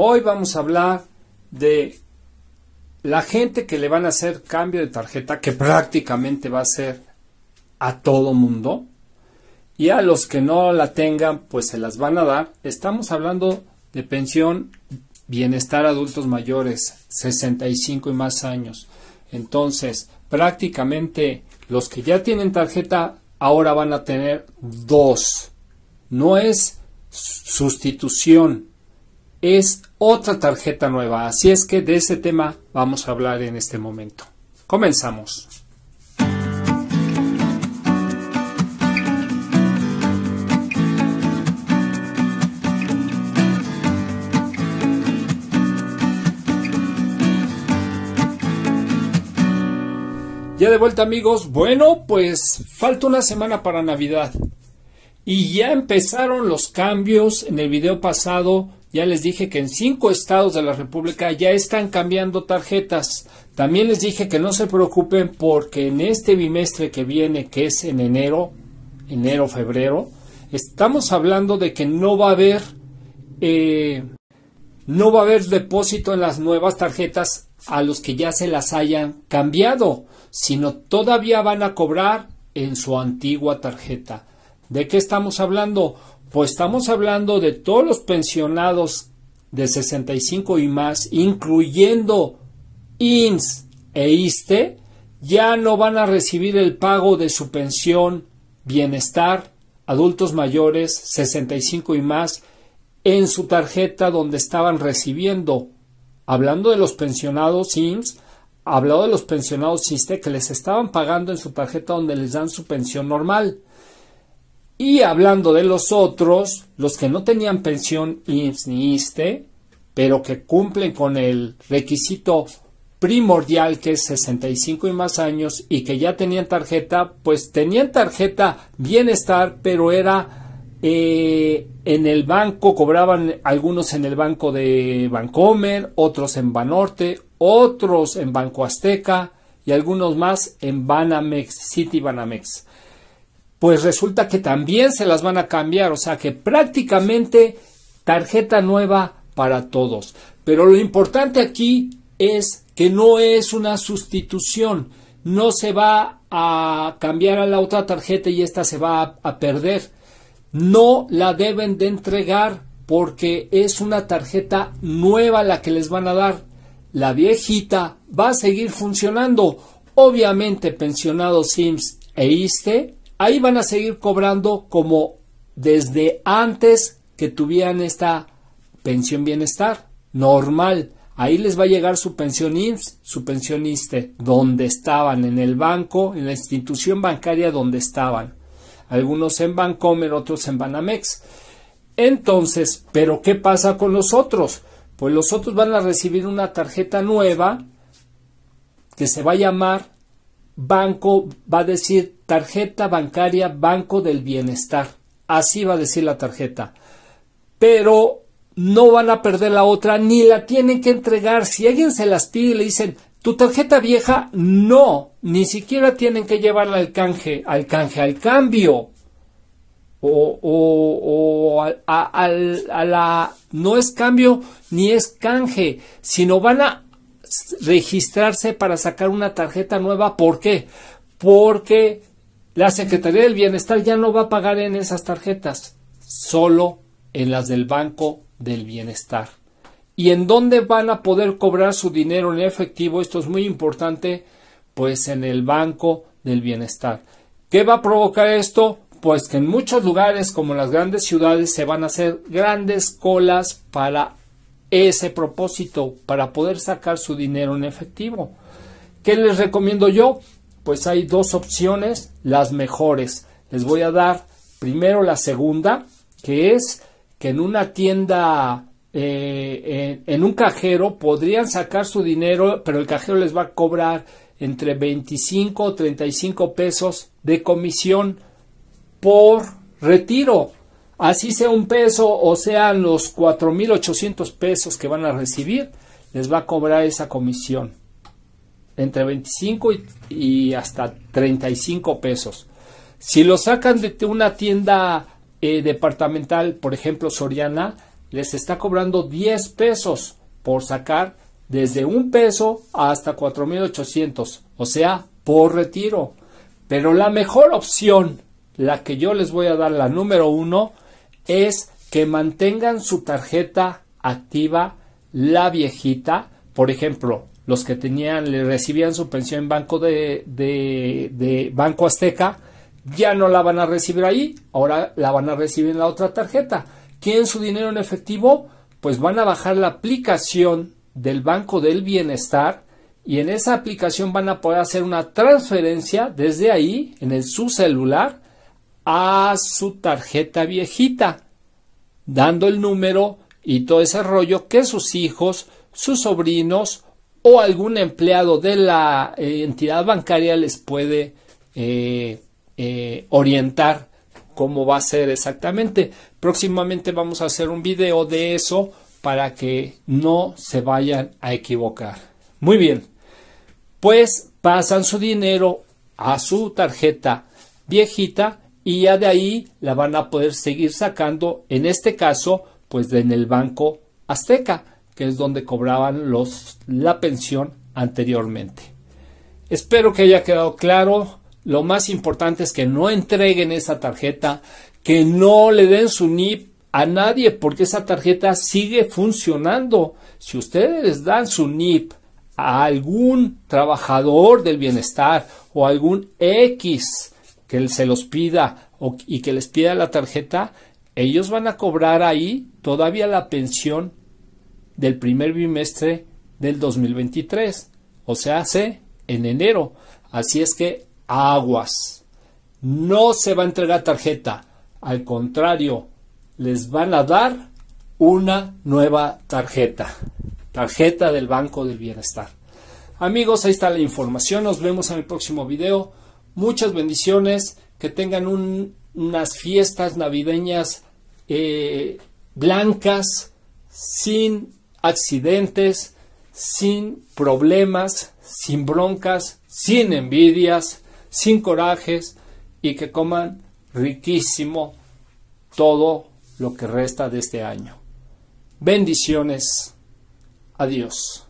Hoy vamos a hablar de la gente que le van a hacer cambio de tarjeta, que prácticamente va a ser a todo mundo, y a los que no la tengan, pues se las van a dar. Estamos hablando de pensión bienestar adultos mayores, 65 y más años. Entonces, prácticamente los que ya tienen tarjeta ahora van a tener dos. No es sustitución, es otra tarjeta nueva, así es que de ese tema vamos a hablar en este momento. Comenzamos. Ya de vuelta amigos, bueno, pues falta una semana para Navidad. Y ya empezaron los cambios en el video pasado ya les dije que en cinco estados de la República ya están cambiando tarjetas. También les dije que no se preocupen porque en este bimestre que viene, que es en enero, enero, febrero, estamos hablando de que no va a haber, eh, no va a haber depósito en las nuevas tarjetas a los que ya se las hayan cambiado, sino todavía van a cobrar en su antigua tarjeta. ¿De qué estamos hablando? pues estamos hablando de todos los pensionados de 65 y más, incluyendo INS e ISTE, ya no van a recibir el pago de su pensión bienestar adultos mayores 65 y más en su tarjeta donde estaban recibiendo. Hablando de los pensionados INS, hablado de los pensionados ISTE que les estaban pagando en su tarjeta donde les dan su pensión normal. Y hablando de los otros, los que no tenían pensión IMSS ni ISTE, pero que cumplen con el requisito primordial que es 65 y más años y que ya tenían tarjeta, pues tenían tarjeta bienestar, pero era eh, en el banco, cobraban algunos en el banco de Bancomer, otros en Banorte, otros en Banco Azteca y algunos más en Banamex, City Banamex pues resulta que también se las van a cambiar, o sea que prácticamente tarjeta nueva para todos. Pero lo importante aquí es que no es una sustitución, no se va a cambiar a la otra tarjeta y esta se va a, perder. No la deben de entregar porque es una tarjeta nueva la que les van a dar. La viejita va a seguir funcionando. Obviamente pensionados SIMS e ISTE Ahí van a seguir cobrando como desde antes que tuvieran esta pensión bienestar normal. Ahí les va a llegar su pensión IMSS, su pensión ISTE, donde estaban, en el banco, en la institución bancaria donde estaban. Algunos en Bancomer, otros en Banamex. Entonces, ¿pero qué pasa con los otros? Pues los otros van a recibir una tarjeta nueva que se va a llamar Banco, va a decir tarjeta bancaria Banco del Bienestar. Así va a decir la tarjeta. Pero no van a perder la otra ni la tienen que entregar. Si alguien se las pide y le dicen, tu tarjeta vieja, no, ni siquiera tienen que llevarla al canje, al canje, al cambio. O, o, o a, a, la... No es cambio ni es canje, sino van a registrarse para sacar una tarjeta nueva. ¿Por qué? Porque la Secretaría del Bienestar ya no va a pagar en esas tarjetas, solo en las del Banco del Bienestar. ¿Y en dónde van a poder cobrar su dinero en efectivo? Esto es muy importante, pues en el Banco del Bienestar. ¿Qué va a provocar esto? Pues que en muchos lugares, como las grandes ciudades, se van a hacer grandes colas para ese propósito, para poder sacar su dinero en efectivo. ¿Qué les recomiendo yo? pues hay dos opciones, las mejores. Les voy a dar primero la segunda, que es que en una tienda, eh, en, un cajero, podrían sacar su dinero, pero el cajero les va a cobrar entre 25 o 35 pesos de comisión por retiro. Así sea un peso o sean los 4.800 pesos que van a recibir, les va a cobrar esa comisión entre 25 y, hasta 35 pesos. Si lo sacan de una tienda eh, departamental, por ejemplo Soriana, les está cobrando 10 pesos por sacar desde un peso hasta 4.800, o sea, por retiro. Pero la mejor opción, la que yo les voy a dar, la número uno, es que mantengan su tarjeta activa, la viejita, por ejemplo, los que tenían, le recibían su pensión en Banco de, de, Banco Azteca, ya no la van a recibir ahí, ahora la van a recibir en la otra tarjeta. quién su dinero en efectivo? Pues van a bajar la aplicación del Banco del Bienestar y en esa aplicación van a poder hacer una transferencia desde ahí, en el, su celular, a su tarjeta viejita, dando el número y todo ese rollo que sus hijos, sus sobrinos o algún empleado de la eh, entidad bancaria les puede eh, eh, orientar cómo va a ser exactamente. Próximamente vamos a hacer un video de eso para que no se vayan a equivocar. Muy bien, pues pasan su dinero a su tarjeta viejita y ya de ahí la van a poder seguir sacando, en este caso, pues en el Banco Azteca que es donde cobraban los, la pensión anteriormente. Espero que haya quedado claro. Lo más importante es que no entreguen esa tarjeta, que no le den su NIP a nadie, porque esa tarjeta sigue funcionando. Si ustedes dan su NIP a algún trabajador del bienestar o algún X que se los pida y que les pida la tarjeta, ellos van a cobrar ahí todavía la pensión del primer bimestre del 2023, o sea, hace en enero. Así es que aguas. No se va a entregar tarjeta, al contrario, les van a dar una nueva tarjeta, tarjeta del Banco del Bienestar. Amigos, ahí está la información, nos vemos en el próximo video. Muchas bendiciones, que tengan unas fiestas navideñas eh, blancas, sin accidentes, sin problemas, sin broncas, sin envidias, sin corajes y que coman riquísimo todo lo que resta de este año. Bendiciones. Adiós.